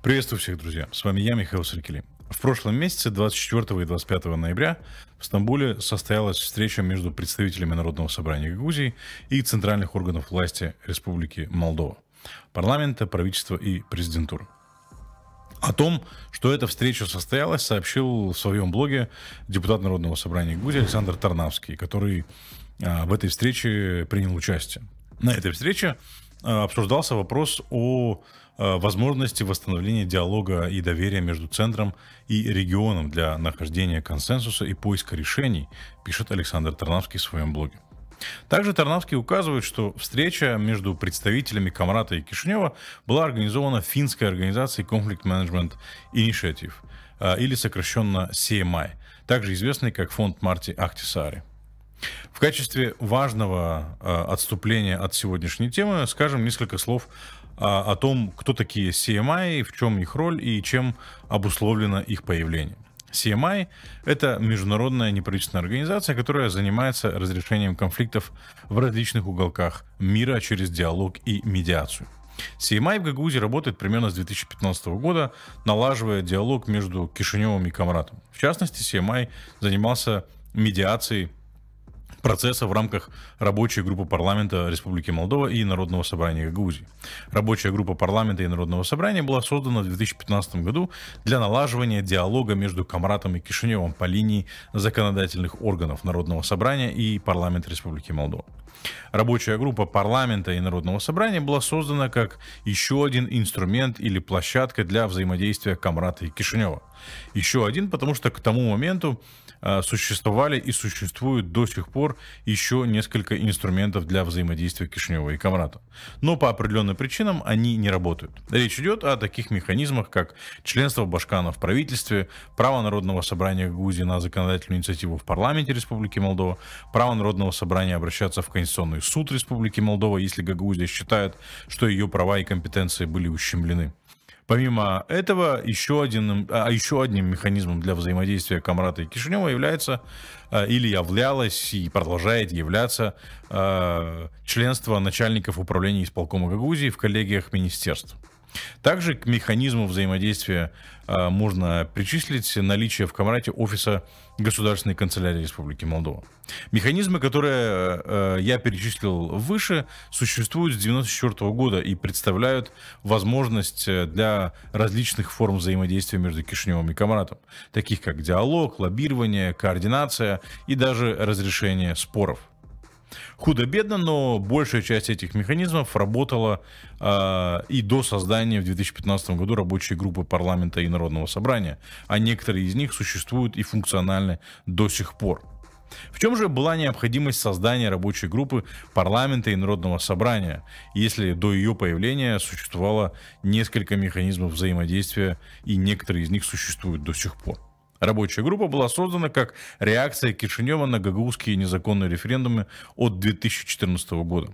Приветствую всех, друзья. С вами я, Михаил Саркили. В прошлом месяце, 24 и 25 ноября, в Стамбуле состоялась встреча между представителями Народного собрания Грузии и центральных органов власти Республики Молдова, парламента, правительства и президентуры. О том, что эта встреча состоялась, сообщил в своем блоге депутат Народного собрания Грузии Александр Тарнавский, который а, в этой встрече принял участие. На этой встрече а, обсуждался вопрос о Э, возможности восстановления диалога и доверия между центром и регионом для нахождения консенсуса и поиска решений, пишет Александр Тарнавский в своем блоге. Также Тарнавский указывает, что встреча между представителями Камрата и Кишинева была организована финской организацией Conflict Management Initiative, э, или сокращенно CMI, также известный как фонд Марти Ахтисари. В качестве важного э, отступления от сегодняшней темы скажем несколько слов а, о том, кто такие CMI, в чем их роль и чем обусловлено их появление. CMI – это международная неправительственная организация, которая занимается разрешением конфликтов в различных уголках мира через диалог и медиацию. CMI в Гагаузе работает примерно с 2015 года, налаживая диалог между Кишиневым и Камратом. В частности, CMI занимался медиацией процесса в рамках рабочей группы парламента Республики Молдова и Народного собрания Гагаузии. Рабочая группа парламента и Народного собрания была создана в 2015 году для налаживания диалога между Камратом и Кишиневым по линии законодательных органов Народного собрания и парламента Республики Молдова. Рабочая группа парламента и Народного собрания была создана как еще один инструмент или площадка для взаимодействия Камрата и Кишинева. Еще один, потому что к тому моменту а, существовали и существуют до сих пор еще несколько инструментов для взаимодействия Кишинева и Камрата. Но по определенным причинам они не работают. Речь идет о таких механизмах, как членство Башкана в правительстве, право Народного собрания Грузии на законодательную инициативу в парламенте Республики Молдова, право Народного собрания обращаться в Конституцию Конституционный суд Республики Молдова, если Гагаузия считает, что ее права и компетенции были ущемлены. Помимо этого, еще, один, а, а еще одним механизмом для взаимодействия Камрата и Кишинева является а, или являлось и продолжает являться а, членство начальников управления исполкома Гагаузии в коллегиях министерств. Также к механизму взаимодействия а, можно причислить наличие в Камрате офиса Государственной канцелярии Республики Молдова. Механизмы, которые а, а, я перечислил выше, существуют с 1994 -го года и представляют возможность э, для различных форм взаимодействия между Кишиневым и Камратом, таких как диалог, лоббирование, координация и даже разрешение споров. Худо-бедно, но большая часть этих механизмов работала э, и до создания в 2015 году рабочей группы парламента и Народного собрания, а некоторые из них существуют и функциональны до сих пор. В чем же была необходимость создания рабочей группы парламента и народного собрания, если до ее появления существовало несколько механизмов взаимодействия и некоторые из них существуют до сих пор? Рабочая группа была создана как реакция Кишинева на гагаузские незаконные референдумы от 2014 года.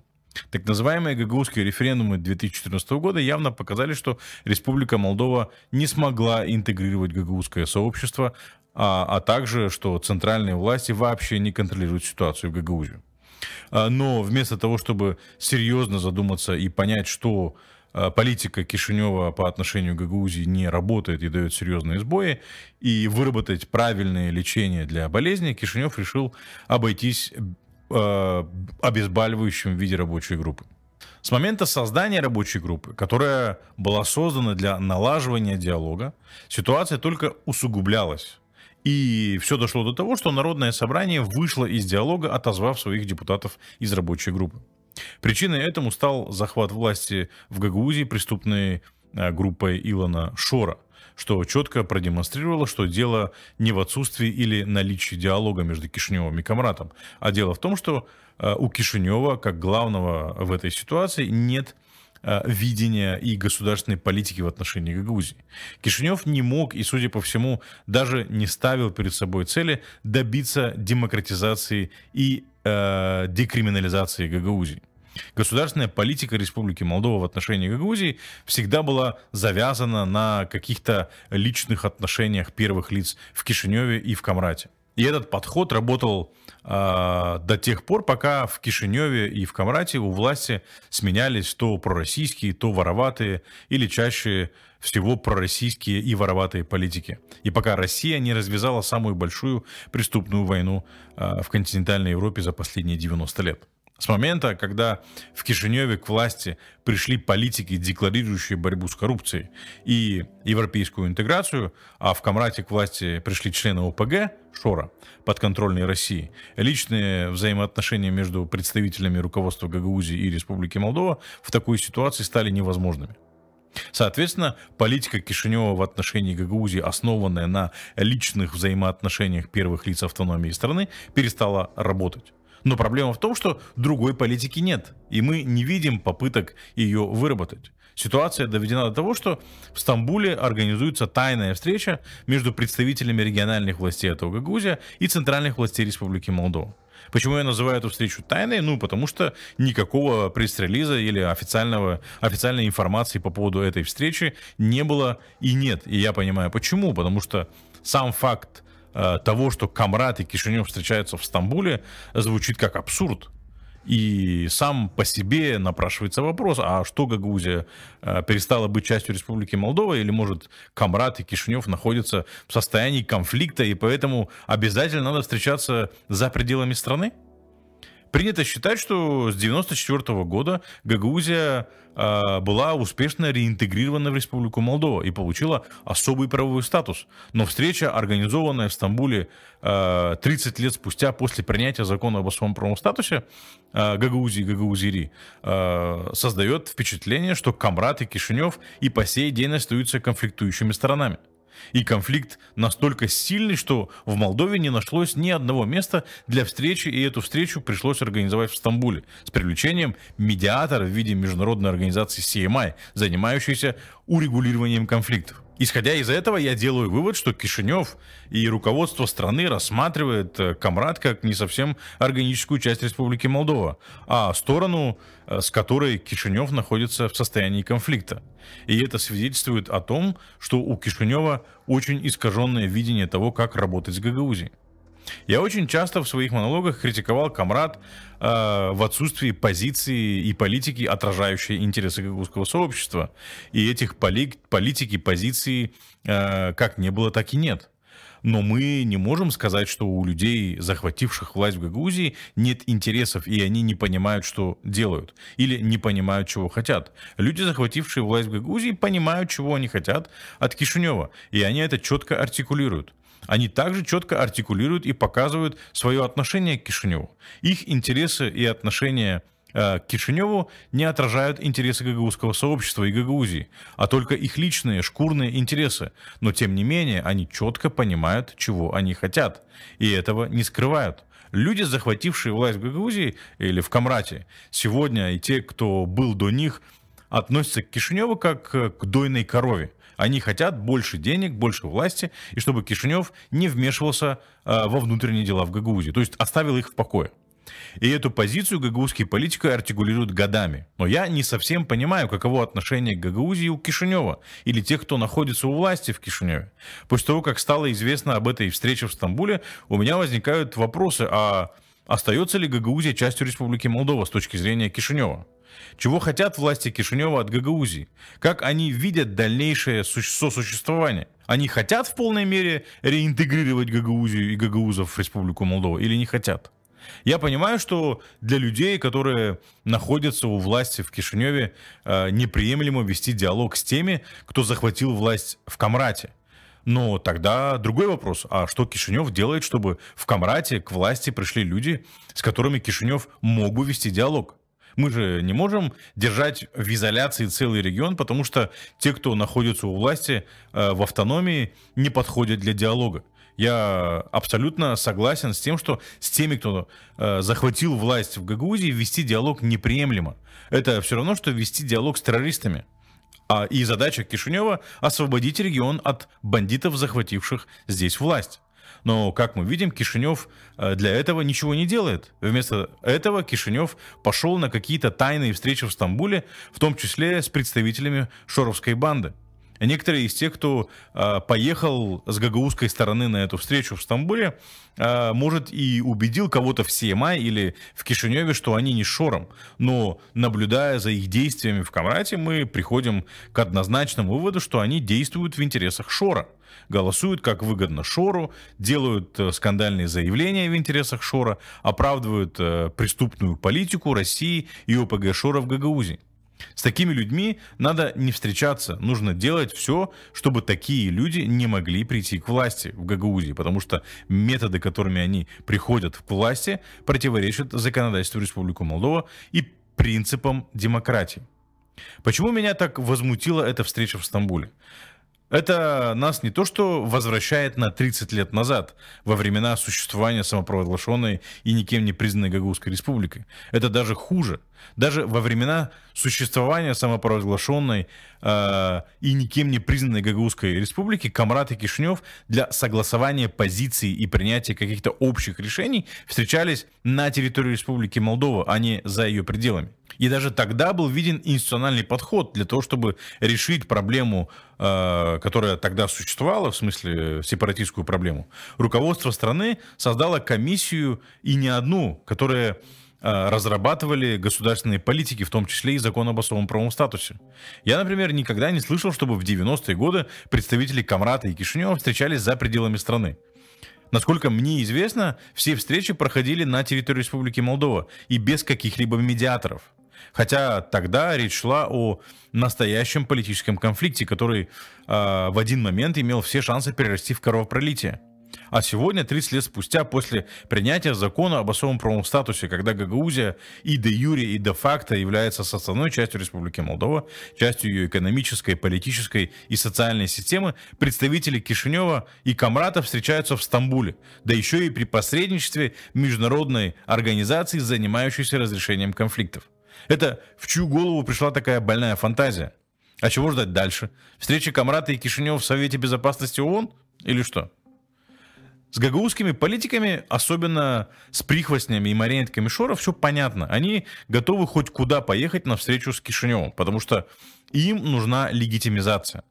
Так называемые гагаузские референдумы 2014 года явно показали, что Республика Молдова не смогла интегрировать гагаузское сообщество, а, а также, что центральные власти вообще не контролируют ситуацию в Гагаузии. А, но вместо того, чтобы серьезно задуматься и понять, что Э, политика Кишинева по отношению к Гагаузии не работает и дает серьезные сбои, и выработать правильное лечение для болезни, Кишинев решил обойтись э, обезболивающим в виде рабочей группы. С момента создания рабочей группы, которая была создана для налаживания диалога, ситуация только усугублялась. И все дошло до того, что Народное собрание вышло из диалога, отозвав своих депутатов из рабочей группы. Причиной этому стал захват власти в Гагаузии преступной э, группой Илона Шора, что четко продемонстрировало, что дело не в отсутствии или наличии диалога между Кишиневым и Камратом, а дело в том, что э, у Кишинева, как главного в этой ситуации, нет Э, видения и государственной политики в отношении Грузии. Кишинев не мог и, судя по всему, даже не ставил перед собой цели добиться демократизации и э, декриминализации Гагаузии. Государственная политика Республики Молдова в отношении Грузии всегда была завязана на каких-то личных отношениях первых лиц в Кишиневе и в Камрате. И этот подход работал э, до тех пор, пока в Кишиневе и в Камрате у власти сменялись то пророссийские, то вороватые, или чаще всего пророссийские и вороватые политики. И пока Россия не развязала самую большую преступную войну э, в континентальной Европе за последние 90 лет. С момента, когда в Кишиневе к власти пришли политики, декларирующие борьбу с коррупцией и европейскую интеграцию, а в Камрате к власти пришли члены ОПГ, Шора, подконтрольной России, личные взаимоотношения между представителями руководства Гагаузии и Республики Молдова в такой ситуации стали невозможными. Соответственно, политика Кишинева в отношении Гагаузии, основанная на личных взаимоотношениях первых лиц автономии страны, перестала работать. Но проблема в том, что другой политики нет, и мы не видим попыток ее выработать. Ситуация доведена до того, что в Стамбуле организуется тайная встреча между представителями региональных властей этого Гагаузия и центральных властей Республики Молдова. Почему я называю эту встречу тайной? Ну, потому что никакого пресс-релиза или официального, официальной информации по поводу этой встречи не было и нет. И я понимаю, почему. Потому что сам факт Э, того, что Камрат и Кишинев встречаются в Стамбуле, звучит как абсурд. И сам по себе напрашивается вопрос, а что Гагаузия э, перестала быть частью Республики Молдова, или, может, Камрат и Кишинев находятся в состоянии конфликта, и поэтому обязательно надо встречаться за пределами страны? Принято считать, что с 1994 -го года Гагаузия э, была успешно реинтегрирована в Республику Молдова и получила особый правовой статус. Но встреча, организованная в Стамбуле э, а, 30 лет спустя после принятия закона об особом правовом статусе э, Гагаузии и Гагаузири, э, создает впечатление, что Камрат и Кишинев и по сей день остаются конфликтующими сторонами. И конфликт настолько сильный, что в Молдове не нашлось ни одного места для встречи, и эту встречу пришлось организовать в Стамбуле с привлечением медиатора в виде международной организации CMI, занимающейся урегулированием конфликтов. Исходя из этого, я делаю вывод, что Кишинев и руководство страны рассматривает э, Камрад как не совсем органическую часть Республики Молдова, а сторону, э, с которой Кишинев находится в состоянии конфликта. И это свидетельствует о том, что у Кишинева очень искаженное видение того, как работать с Гагаузией. Я очень часто в своих монологах критиковал Камрад э, в отсутствии позиции и политики, отражающей интересы гагаузского сообщества. И этих поли- политики, позиций э, как не было, так и нет. Но мы не можем сказать, что у людей, захвативших власть в Гагаузии, нет интересов, и они не понимают, что делают, или не понимают, чего хотят. Люди, захватившие власть в Гагаузии, понимают, чего они хотят от Кишинева, и они это четко артикулируют они также четко артикулируют и показывают свое отношение к Кишиневу. Их интересы и отношения э, к Кишиневу не отражают интересы гагаузского сообщества и гагаузии, а только их личные, шкурные интересы. Но тем не менее, они четко понимают, чего они хотят, и этого не скрывают. Люди, захватившие власть в Гагаузии или в Камрате, сегодня и те, кто был до них, относятся к Кишиневу как к дойной корове. Они хотят больше денег, больше власти, и чтобы Кишинев не вмешивался а, во внутренние дела в Гагаузии, то есть оставил их в покое. И эту позицию гагаузские политики артикулируют годами. Но я не совсем понимаю, каково отношение к Гагаузии у Кишинева или тех, кто находится у власти в Кишиневе. После того, как стало известно об этой встрече в Стамбуле, у меня возникают вопросы, а остается ли Гагаузия частью Республики Молдова с точки зрения Кишинева? Чего хотят власти Кишинева от Гагаузии? Как они видят дальнейшее сосуществование? Они хотят в полной мере реинтегрировать Гагаузию и гагаузов в Республику Молдова или не хотят? Я понимаю, что для людей, которые находятся у власти в Кишиневе, э, неприемлемо вести диалог с теми, кто захватил власть в Камрате. Но тогда другой вопрос. А что Кишинев делает, чтобы в Камрате к власти пришли люди, с которыми Кишинев мог бы вести диалог? Мы же не можем держать в изоляции целый регион, потому что те, кто находится у власти э, в автономии, не подходят для диалога. Я абсолютно согласен с тем, что с теми, кто э, захватил власть в Гагаузии, вести диалог неприемлемо. Это все равно, что вести диалог с террористами. А, и задача Кишинева — освободить регион от бандитов, захвативших здесь власть. Но, как мы видим, Кишинев э, для этого ничего не делает. Вместо этого Кишинев пошел на какие-то тайные встречи в Стамбуле, в том числе с представителями Шоровской банды. Некоторые из тех, кто э, поехал с гагаузской стороны на эту встречу в Стамбуле, э, может и убедил кого-то в Сема эм или в Кишиневе, что они не шором. Но наблюдая за их действиями в Камрате, мы приходим к однозначному выводу, что они действуют в интересах шора голосуют, как выгодно Шору, делают э, скандальные заявления в интересах Шора, оправдывают э, преступную политику России и ОПГ Шора в Гагаузии. С такими людьми надо не встречаться, нужно делать все, чтобы такие люди не могли прийти к власти в Гагаузии, потому что методы, которыми они приходят к власти, противоречат законодательству Республики Молдова и принципам демократии. Почему меня так возмутила эта встреча в Стамбуле? Это нас не то что возвращает на 30 лет назад, во времена существования самопровозглашенной и никем не признанной гагаузской республики. Это даже хуже. Даже во времена существования самопровозглашенной э, и никем не признанной гагаузской республики Камрат и Кишнев для согласования позиций и принятия каких-то общих решений встречались на территории республики Молдова, а не за ее пределами. И даже тогда был виден институциональный подход для того, чтобы решить проблему, э, которая тогда существовала, в смысле э, сепаратистскую проблему. Руководство страны создало комиссию и не одну, которая э, разрабатывали государственные политики, в том числе и закон об особом правом статусе. Я, например, никогда не слышал, чтобы в 90-е годы представители Камрата и Кишинева встречались за пределами страны. Насколько мне известно, все встречи проходили на территории Республики Молдова и без каких-либо медиаторов. Хотя тогда речь шла о настоящем политическом конфликте, который э, в один момент имел все шансы перерасти в кровопролитие. А сегодня, 30 лет спустя, после принятия закона об особом правом статусе, когда Гагаузия и де юре, и де факто является составной частью Республики Молдова, частью ее экономической, политической и социальной системы, представители Кишинева и Камрата встречаются в Стамбуле, да еще и при посредничестве международной организации, занимающейся разрешением конфликтов. Это в чью голову пришла такая больная фантазия? А чего ждать дальше? Встречи Камрата и Кишинева в Совете Безопасности ООН? Или что? С гагаузскими политиками, особенно с прихвостнями и марионетками Шора, все понятно. Они готовы хоть куда поехать на встречу с Кишиневым, потому что им нужна легитимизация.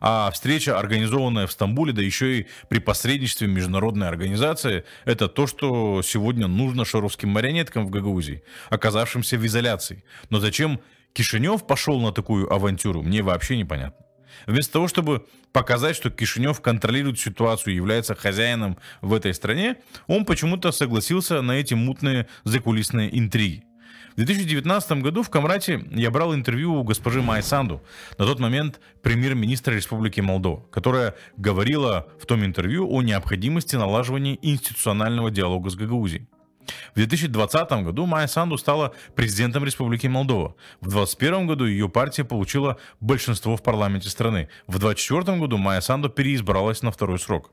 А встреча, организованная в Стамбуле, да еще и при посредничестве международной организации, это то, что сегодня нужно шаровским марионеткам в Гагаузии, оказавшимся в изоляции. Но зачем Кишинев пошел на такую авантюру, мне вообще непонятно. Вместо того, чтобы показать, что Кишинев контролирует ситуацию, является хозяином в этой стране, он почему-то согласился на эти мутные закулисные интриги. 2019 году в Камрате я брал интервью у госпожи Майя Санду, на тот момент премьер-министра Республики Молдова, которая говорила в том интервью о необходимости налаживания институционального диалога с Гагаузией. В 2020 году Майя Санду стала президентом Республики Молдова. В 2021 году ее партия получила большинство в парламенте страны. В 2024 году Майя Санду переизбралась на второй срок.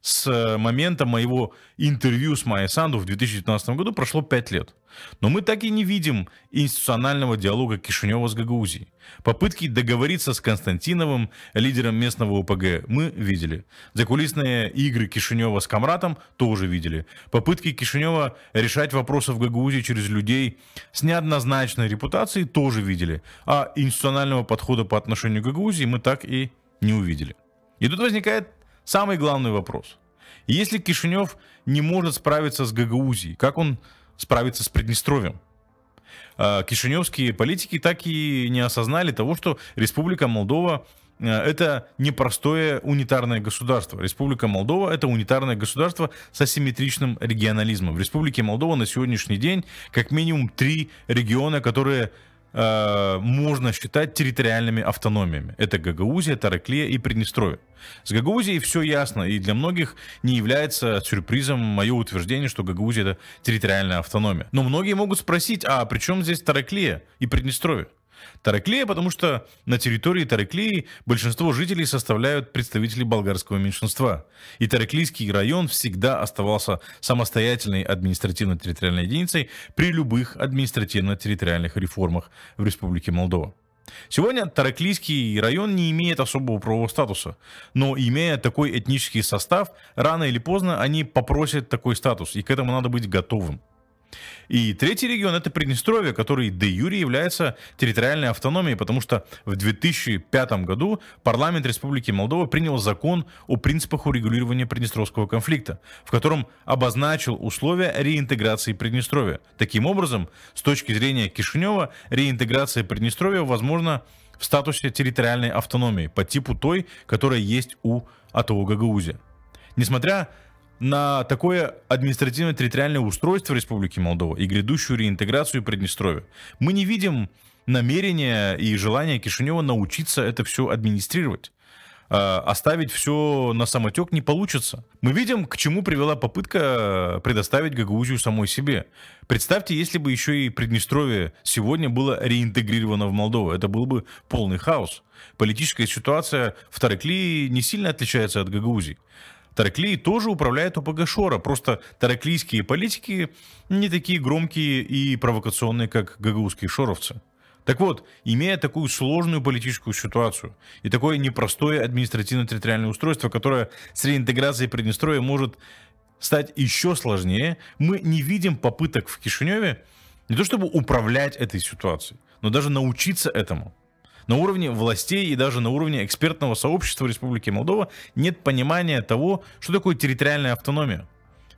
С э, момента моего интервью с Майей Санду в 2019 году прошло 5 лет. Но мы так и не видим институционального диалога Кишинева с Гагаузией. Попытки договориться с Константиновым, лидером местного УПГ, мы видели. Закулисные игры Кишинева с Камратом тоже видели. Попытки Кишинева решать вопросы в Гагаузии через людей с неоднозначной репутацией тоже видели. А институционального подхода по отношению к Гагаузии мы так и не увидели. И тут возникает Самый главный вопрос. Если Кишинев не может справиться с Гагаузией, как он справится с Приднестровьем? А, кишиневские политики так и не осознали того, что Республика Молдова а, это непростое унитарное государство. Республика Молдова это унитарное государство с асимметричным регионализмом. В Республике Молдова на сегодняшний день как минимум три региона, которые Э, можно считать территориальными автономиями. Это Гагаузия, Тараклия и Приднестровье. С Гагаузией все ясно, и для многих не является сюрпризом мое утверждение, что Гагаузия это территориальная автономия. Но многие могут спросить, а при чем здесь Тараклия и Приднестровье? Тараклея, потому что на территории Тараклеи большинство жителей составляют представители болгарского меньшинства. И Тараклийский район всегда оставался самостоятельной административно-территориальной единицей при любых административно-территориальных реформах в Республике Молдова. Сегодня Тараклийский район не имеет особого правового статуса, но имея такой этнический состав, рано или поздно они попросят такой статус, и к этому надо быть готовым. И третий регион — это Приднестровье, который де юре является территориальной автономией, потому что в 2005 году парламент Республики Молдова принял закон о принципах урегулирования Приднестровского конфликта, в котором обозначил условия реинтеграции Приднестровья. Таким образом, с точки зрения Кишинева, реинтеграция Приднестровья возможна в статусе территориальной автономии по типу той, которая есть у АТО Гагаузии. Несмотря на такое административно-территориальное устройство Республики Молдова и грядущую реинтеграцию Приднестровья. Мы не видим намерения и желания Кишинева научиться это все администрировать. А, оставить все на самотек не получится. Мы видим, к чему привела попытка э, предоставить Гагаузию самой себе. Представьте, если бы еще и Приднестровье сегодня было реинтегрировано в Молдову. Это был бы полный хаос. Политическая ситуация в Тарекли не сильно отличается от Гагаузии. Тараклей тоже управляет ОПГ Шора, просто тараклийские политики не такие громкие и провокационные, как гагаузские шоровцы. Так вот, имея такую сложную политическую ситуацию и такое непростое административно-территориальное устройство, которое с реинтеграцией Приднестровья может стать еще сложнее, мы не видим попыток в Кишиневе не то чтобы управлять этой ситуацией, но даже научиться этому на уровне властей и даже на уровне экспертного сообщества Республики Молдова нет понимания того, что такое территориальная автономия.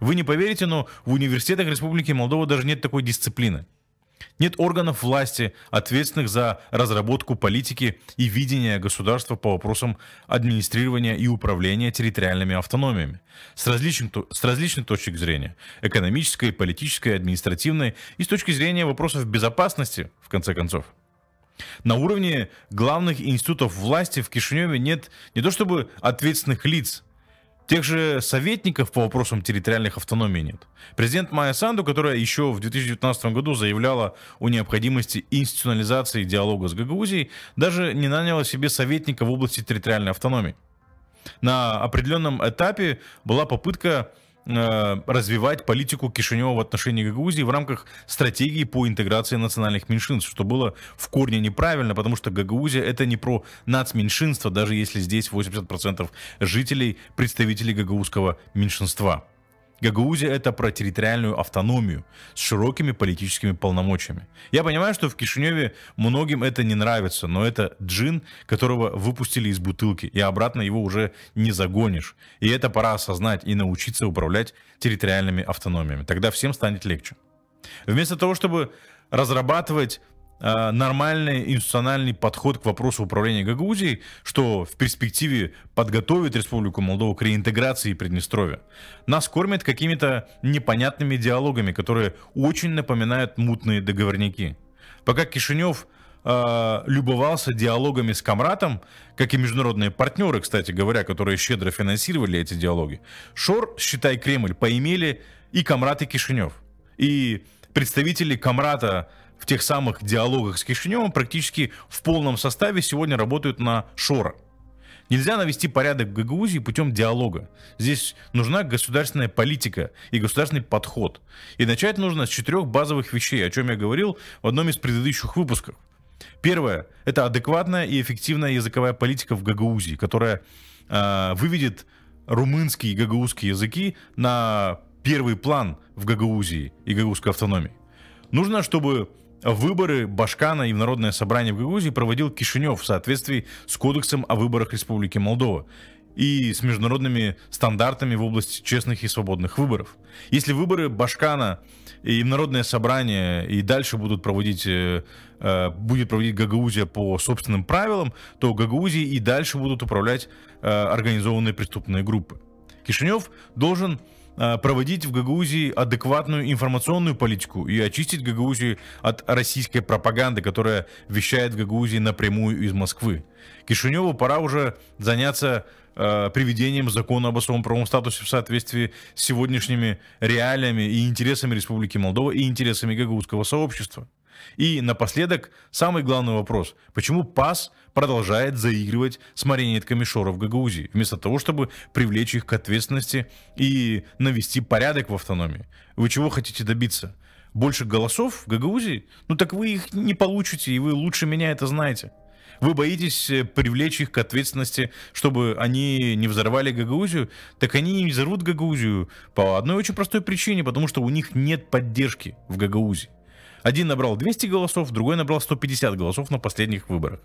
Вы не поверите, но в университетах Республики Молдова даже нет такой дисциплины. Нет органов власти, ответственных за разработку политики и видения государства по вопросам администрирования и управления территориальными автономиями с различных, с различных точек зрения – экономической, политической, административной и с точки зрения вопросов безопасности, в конце концов – на уровне главных институтов власти в Кишиневе нет не то чтобы ответственных лиц, тех же советников по вопросам территориальных автономий нет. Президент Майя Санду, которая еще в 2019 году заявляла о необходимости институционализации диалога с Гагаузией, даже не наняла себе советника в области территориальной автономии. На определенном этапе была попытка Э, развивать политику Кишинева в отношении Гагаузии в рамках стратегии по интеграции национальных меньшинств, что было в корне неправильно, потому что Гагаузия это не про нацменьшинство, даже если здесь 80% жителей представители гагаузского меньшинства. Гагаузия это про территориальную автономию с широкими политическими полномочиями. Я понимаю, что в Кишиневе многим это не нравится, но это джин, которого выпустили из бутылки, и обратно его уже не загонишь. И это пора осознать и научиться управлять территориальными автономиями. Тогда всем станет легче. Вместо того, чтобы разрабатывать а, нормальный институциональный подход к вопросу управления Гагаузией, что в перспективе подготовит Республику Молдова к реинтеграции Приднестровья. Нас кормят какими-то непонятными диалогами, которые очень напоминают мутные договорники. Пока Кишинев э, любовался диалогами с Камратом, как и международные партнеры, кстати говоря, которые щедро финансировали эти диалоги, Шор, считай Кремль, поимели и Камрат, и Кишинев. И представители Камрата в тех самых диалогах с Кишиневым практически в полном составе сегодня работают на Шора. Нельзя навести порядок в Гагаузии путем диалога. Здесь нужна государственная политика и государственный подход. И начать нужно с четырех базовых вещей, о чем я говорил в одном из предыдущих выпусков. Первое – это адекватная и эффективная языковая политика в Гагаузии, которая э, выведет румынские и гагаузские языки на первый план в Гагаузии и гагаузской автономии. Нужно, чтобы выборы Башкана и в Народное собрание в Грузии проводил Кишинев в соответствии с Кодексом о выборах Республики Молдова и с международными стандартами в области честных и свободных выборов. Если выборы Башкана и Народное собрание и дальше будут проводить, э, э, будет проводить Гагаузия по собственным правилам, то Гагаузии и дальше будут управлять э, организованные преступные группы. Кишинев должен Э, проводить в Гагаузии адекватную информационную политику и очистить Гагаузию от российской пропаганды, которая вещает в Гагаузии напрямую из Москвы. Кишиневу пора уже заняться Э, приведением закона об особом правом статусе в соответствии с сегодняшними реалиями и интересами Республики Молдова и интересами гагаузского сообщества. И напоследок, самый главный вопрос. Почему ПАС продолжает заигрывать с марионетками Шора в Гагаузии, вместо того, чтобы привлечь их к ответственности и навести порядок в автономии? Вы чего хотите добиться? Больше голосов в Гагаузии? Ну так вы их не получите, и вы лучше меня это знаете. Вы боитесь э, привлечь их к ответственности, чтобы они не взорвали Гагаузию? Так они не взорвут Гагаузию по одной очень простой причине, потому что у них нет поддержки в Гагаузии. Один набрал 200 голосов, другой набрал 150 голосов на последних выборах.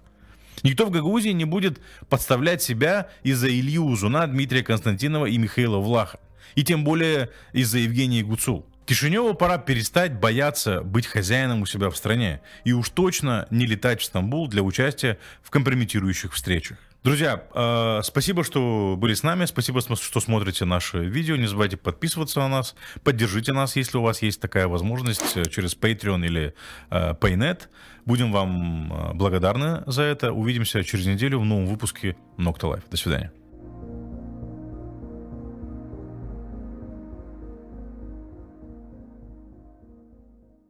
Никто в Гагаузии не будет подставлять себя из-за Илью Узуна, Дмитрия Константинова и Михаила Влаха. И тем более из-за Евгении Гуцул. Кишиневу пора перестать бояться быть хозяином у себя в стране и уж точно не летать в Стамбул для участия в компрометирующих встречах. Друзья, э, спасибо, что были с нами, спасибо, что смотрите наше видео. Не забывайте подписываться на нас, поддержите нас, если у вас есть такая возможность, э, через Patreon или э, Paynet. Будем вам э, благодарны за это. Увидимся через неделю в новом выпуске Nocta Life. До свидания.